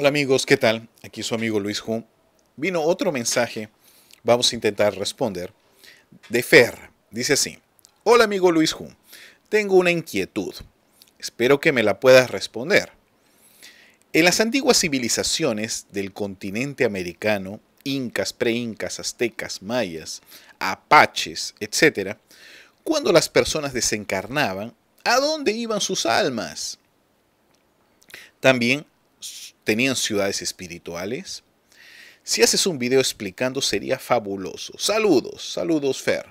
Hola amigos, ¿qué tal? Aquí su amigo Luis Jun. Vino otro mensaje, vamos a intentar responder, de Fer. Dice así, hola amigo Luis Jun, tengo una inquietud, espero que me la puedas responder. En las antiguas civilizaciones del continente americano, incas, preincas, aztecas, mayas, apaches, etc., cuando las personas desencarnaban, ¿a dónde iban sus almas? También tenían ciudades espirituales. Si haces un video explicando sería fabuloso. Saludos, saludos Fer.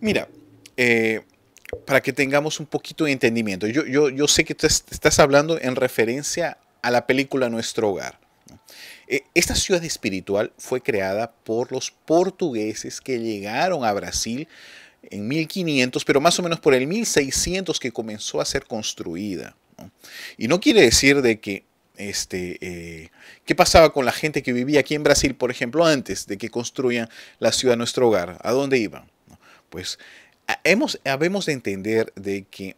Mira, eh, para que tengamos un poquito de entendimiento, yo, yo, sé que estás hablando en referencia a la película Nuestro Hogar. Eh, esta ciudad espiritual fue creada por los portugueses que llegaron a Brasil en 1500, pero más o menos por el 1600 que comenzó a ser construida. Y no quiere decir de que este, eh, ¿Qué pasaba con la gente que vivía aquí en Brasil, por ejemplo, antes de que construyan la ciudad nuestro hogar? ¿A dónde iban? Pues hemos, habemos de entender de que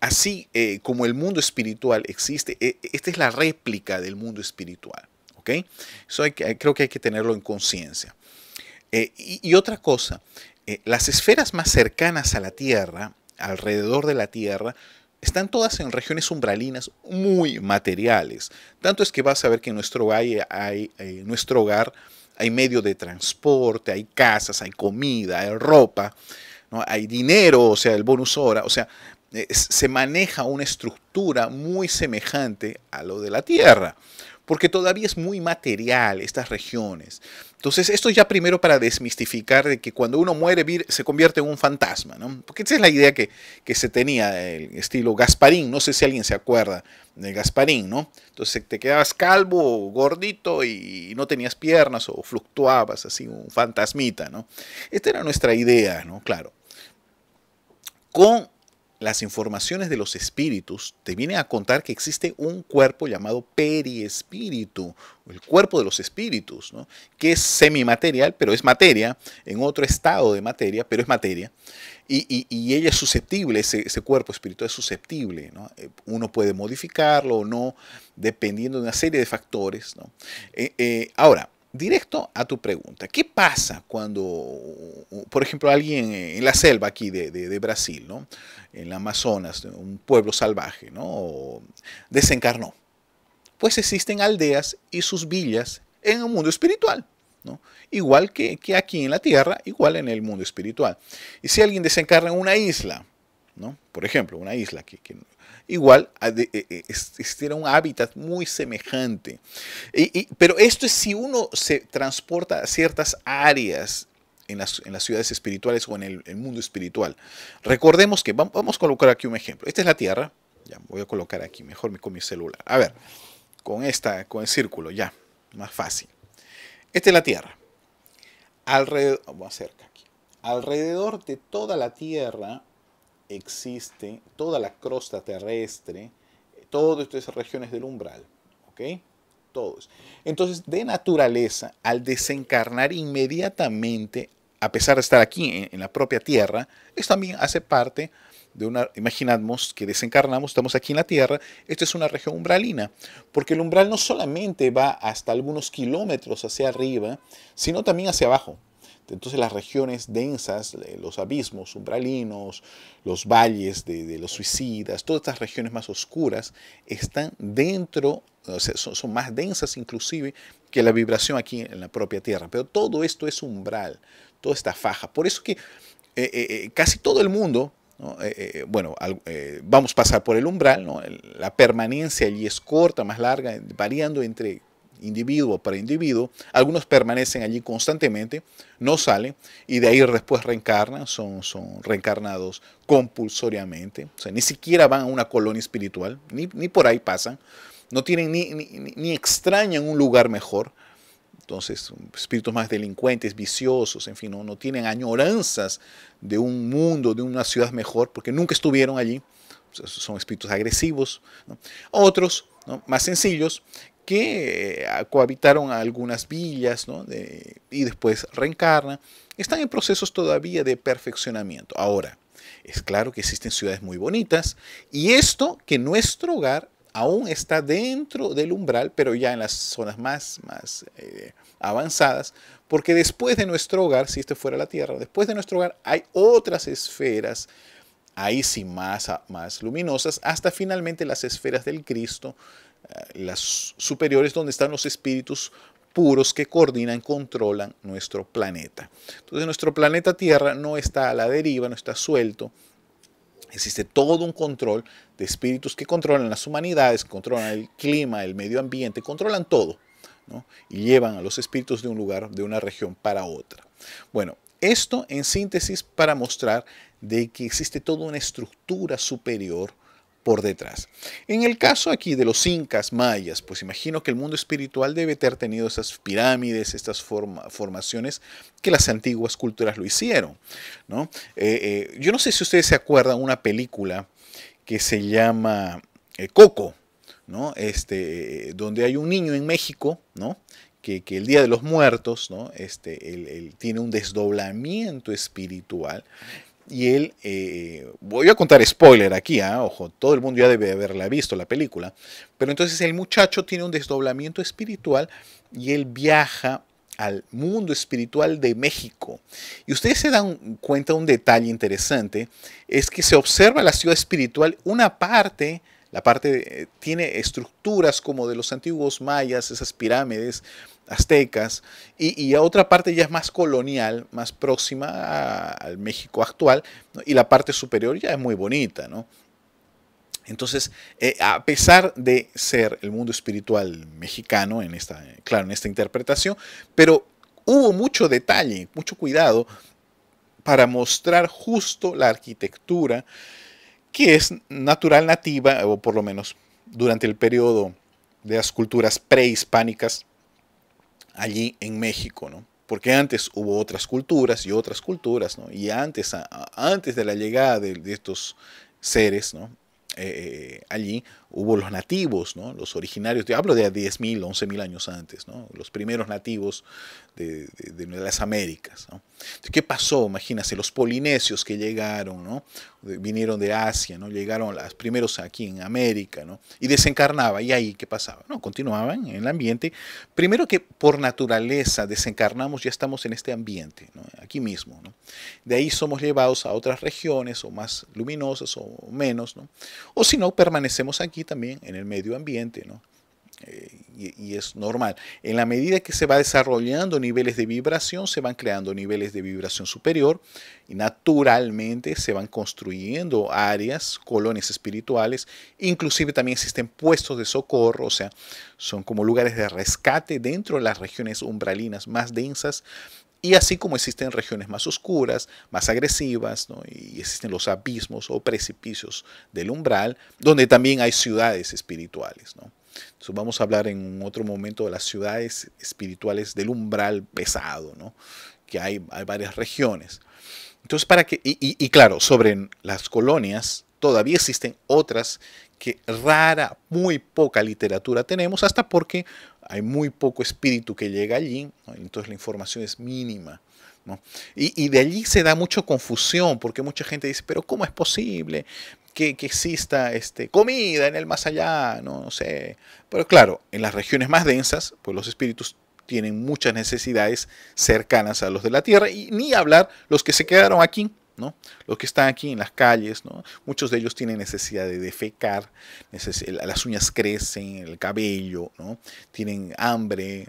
así eh, como el mundo espiritual existe, e, esta es la réplica del mundo espiritual. Eso creo que hay que tenerlo en conciencia. Eh, y, otra cosa, las esferas más cercanas a la Tierra, alrededor de la Tierra, están todas en regiones umbralinas muy materiales. Tanto es que vas a ver que en nuestro, valle hay, eh, nuestro hogar hay medio de transporte, hay casas, hay comida, hay ropa, ¿no? hay dinero, o sea, el bonus hora, o sea, eh, se maneja una estructura muy semejante a lo de la Tierra porque todavía es muy material estas regiones. Entonces, esto ya primero para desmistificar de que cuando uno muere se convierte en un fantasma, ¿no? Porque esa es la idea que, se tenía, el estilo Gasparín, no sé si alguien se acuerda de Gasparín, ¿no? Entonces te quedabas calvo, gordito y no tenías piernas o fluctuabas así, un fantasmita, ¿no? Esta era nuestra idea, ¿no? Claro. Con las informaciones de los espíritus te vienen a contar que existe un cuerpo llamado periespíritu, el cuerpo de los espíritus, que es semimaterial, pero es materia, en otro estado de materia, pero es materia, y, ella es susceptible, ese, ese, cuerpo espiritual es susceptible, eh, uno puede modificarlo o no, dependiendo de una serie de factores. ¿no? Eh, eh, ahora, directo a tu pregunta. ¿Qué pasa cuando, por ejemplo, alguien en la selva aquí de, Brasil, ¿no? en la Amazonas, un pueblo salvaje, ¿no? desencarnó? Pues existen aldeas y sus villas en el mundo espiritual. ¿no? Igual que, aquí en la tierra, igual en el mundo espiritual. Y si alguien desencarna en una isla, ¿no? por ejemplo, una isla que igual eh, eh, era un hábitat muy semejante. pero esto es si uno se transporta a ciertas áreas en las, ciudades espirituales o en el, mundo espiritual. Recordemos que vamos a colocar aquí un ejemplo. Esta es la Tierra. Ya voy a colocar aquí, mejor con mi celular. A ver, con esta, con el círculo, ya, más fácil. Esta es la Tierra. Alrededor, vamos a acercar aquí. Alrededor de toda la Tierra existe toda la crosta terrestre, todas estas regiones del umbral, ¿ok? Todos. Entonces, de naturaleza, al desencarnar inmediatamente, a pesar de estar aquí en, la propia Tierra, esto también hace parte de una, imaginamos que desencarnamos, estamos aquí en la Tierra, esta es una región umbralina, porque el umbral no solamente va hasta algunos kilómetros hacia arriba, sino también hacia abajo. Este, entonces las regiones densas, los abismos umbralinos, los valles de, los suicidas, todas estas regiones más oscuras están dentro, son, más densas inclusive que la vibración aquí en la propia Tierra. Pero todo esto es umbral, toda esta faja. Por eso que eh, eh, eh, casi todo el mundo, bueno, vamos a pasar por el umbral, la permanencia allí es corta, más larga, variando entre individuo para individuo. Algunos permanecen allí constantemente, no salen y de ahí después reencarnan, son, son reencarnados compulsoriamente. O sea, ni siquiera van a una colonia espiritual, ni, por ahí pasan. No tienen ni, ni, extrañan un lugar mejor. Entonces, espíritus más delincuentes, viciosos, en fin, no, no tienen añoranzas de un mundo, de una ciudad mejor, porque nunca estuvieron allí. Son espíritus agresivos. Otros, más sencillos, que eh, cohabitaron algunas villas y después reencarnan, están en procesos todavía de perfeccionamiento. Ahora, es claro que existen ciudades muy bonitas y esto que nuestro hogar aún está dentro del umbral, pero ya en las zonas más, más eh, avanzadas, porque después de nuestro hogar, si este fuera la Tierra, después de nuestro hogar hay otras esferas, ahí sí más, más luminosas, hasta finalmente las esferas del Cristo, eh, las superiores donde están los espíritus puros que coordinan, controlan nuestro planeta. Entonces nuestro planeta Tierra no está a la deriva, no está suelto. Existe todo un control de espíritus que controlan las humanidades, controlan el clima, el medio ambiente, controlan todo. Y llevan a los espíritus de un lugar, de una región para otra. Bueno, esto en síntesis para mostrar de que existe toda una estructura superior detrás. En el caso aquí de los incas mayas, pues imagino que el mundo espiritual debe haber tenido esas pirámides, estas formaciones que las antiguas culturas lo hicieron. ¿no? Eh, eh, yo no sé si ustedes se acuerdan una película que se llama eh, Coco, ¿no? este, donde hay un niño en México ¿no? Que, que, el Día de los Muertos, ¿no? Este, tiene un desdoblamiento espiritual y él, eh, voy a contar spoiler aquí, ¿ah? ojo, todo el mundo ya debe haberla visto la película, pero entonces el muchacho tiene un desdoblamiento espiritual y él viaja al mundo espiritual de México. Y ustedes se dan cuenta de un detalle interesante, es que se observa la ciudad espiritual, una parte la parte eh, tiene estructuras como de los antiguos mayas, esas pirámides aztecas, y, y otra parte ya es más colonial, más próxima al México actual, y la parte superior ya es muy bonita, ¿no? Entonces, eh, a pesar de ser el mundo espiritual mexicano, en esta, claro, en esta interpretación, pero hubo mucho detalle, mucho cuidado para mostrar justo la arquitectura que es natural nativa, o por lo menos durante el periodo de las culturas prehispánicas allí en México, ¿no? Porque antes hubo otras culturas y otras culturas, ¿no? Y antes, antes de la llegada de, de estos seres, ¿no? Eh, eh, allí hubo los nativos, los originarios, yo hablo de 10.000, 11.000 años antes, los primeros nativos de, las Américas. ¿Qué pasó? Imagínense, los polinesios que llegaron, vinieron de Asia, ¿no? llegaron los primeros aquí en América, y desencarnaba, y ahí qué pasaba, no, continuaban en el ambiente, primero que por naturaleza desencarnamos, ya estamos en este ambiente, aquí mismo, de ahí somos llevados a otras regiones o más luminosas o menos, ¿no? O si no, permanecemos aquí también en el medio ambiente, ¿no? Eh, y, es normal. En la medida que se va desarrollando niveles de vibración, se van creando niveles de vibración superior y naturalmente se van construyendo áreas, colonias espirituales, inclusive también existen puestos de socorro, o sea, son como lugares de rescate dentro de las regiones umbralinas más densas y así como existen regiones más oscuras, más agresivas, y existen los abismos o precipicios del umbral, donde también hay ciudades espirituales. ¿no? vamos a hablar en otro momento de las ciudades espirituales del umbral pesado, que hay, hay, varias regiones. Entonces, para que, y, y claro, sobre las colonias todavía existen otras que rara, muy poca literatura tenemos, hasta porque hay muy poco espíritu que llega allí, entonces la información es mínima. Y, de allí se da mucha confusión, porque mucha gente dice, pero ¿cómo es posible que, exista este, comida en el más allá? No, no sé. Pero claro, en las regiones más densas, pues los espíritus tienen muchas necesidades cercanas a los de la Tierra, y ni hablar los que se quedaron aquí los que están aquí en las calles, Muchos de ellos tienen necesidad de defecar, las uñas crecen, el cabello, Tienen hambre,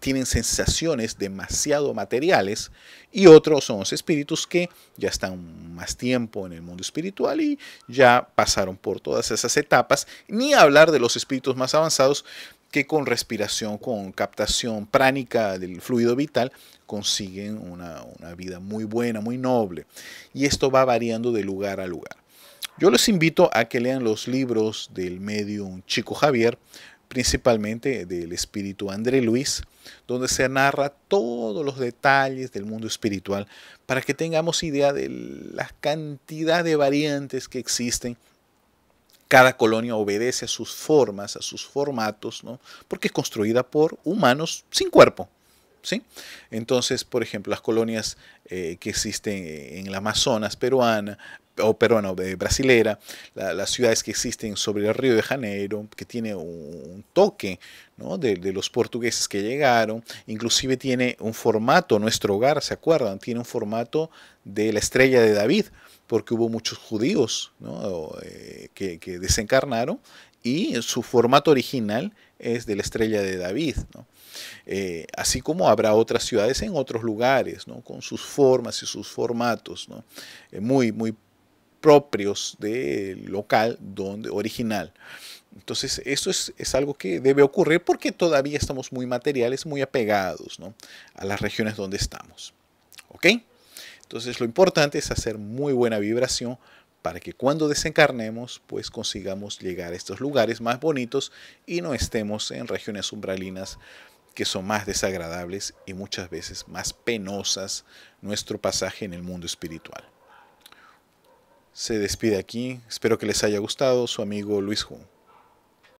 tienen sensaciones demasiado materiales y otros son los espíritus que ya están más tiempo en el mundo espiritual y ya pasaron por todas esas etapas, ni hablar de los espíritus más avanzados que con respiración, con captación pránica del fluido vital, consiguen una, vida muy buena, muy noble. Y esto va variando de lugar a lugar. Yo les invito a que lean los libros del medium Chico Javier, principalmente del espíritu André Luis, donde se narra todos los detalles del mundo espiritual para que tengamos idea de la cantidad de variantes que existen cada colonia obedece a sus formas, a sus formatos, ¿no? porque es construida por humanos sin cuerpo. ¿Sí? Entonces, por ejemplo, las colonias eh, que existen en la Amazonas peruana, o peruana de eh, brasilera, las ciudades que existen sobre el Río de Janeiro, que tiene un, toque de, de, los portugueses que llegaron, inclusive tiene un formato, nuestro hogar, ¿se acuerdan? Tiene un formato de la estrella de David, porque hubo muchos judíos eh, que, desencarnaron y su formato original es de la estrella de David. Eh, así como habrá otras ciudades en otros lugares, con sus formas y sus formatos eh, muy, muy propios del local donde, original. Entonces, eso es, algo que debe ocurrir porque todavía estamos muy materiales, muy apegados a las regiones donde estamos. ¿Ok? Entonces lo importante es hacer muy buena vibración para que cuando desencarnemos pues consigamos llegar a estos lugares más bonitos y no estemos en regiones umbralinas que son más desagradables y muchas veces más penosas nuestro pasaje en el mundo espiritual. Se despide aquí, espero que les haya gustado su amigo Luis Jun.